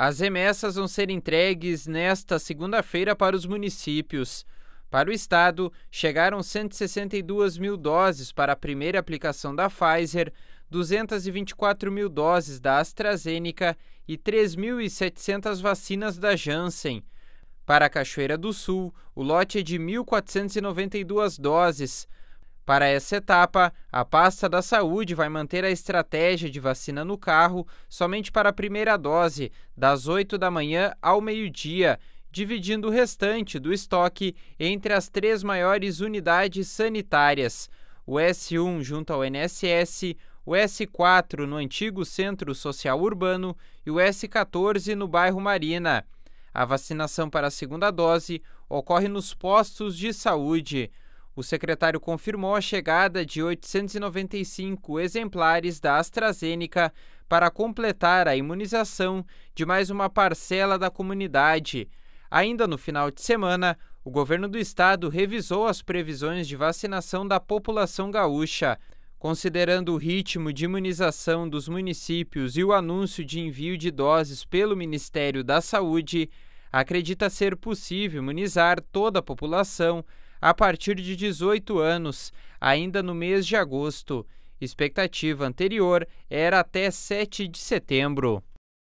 As remessas vão ser entregues nesta segunda-feira para os municípios. Para o estado, chegaram 162 mil doses para a primeira aplicação da Pfizer, 224 mil doses da AstraZeneca e 3.700 vacinas da Janssen. Para a Cachoeira do Sul, o lote é de 1.492 doses. Para essa etapa, a pasta da saúde vai manter a estratégia de vacina no carro somente para a primeira dose, das 8 da manhã ao meio-dia, dividindo o restante do estoque entre as três maiores unidades sanitárias: o S1 junto ao NSS, o S4 no antigo Centro Social Urbano e o S14 no bairro Marina. A vacinação para a segunda dose ocorre nos postos de saúde. O secretário confirmou a chegada de 895 exemplares da AstraZeneca para completar a imunização de mais uma parcela da comunidade. Ainda no final de semana, o governo do estado revisou as previsões de vacinação da população gaúcha. Considerando o ritmo de imunização dos municípios e o anúncio de envio de doses pelo Ministério da Saúde, acredita ser possível imunizar toda a população a partir de 18 anos, ainda no mês de agosto. Expectativa anterior era até 7 de setembro.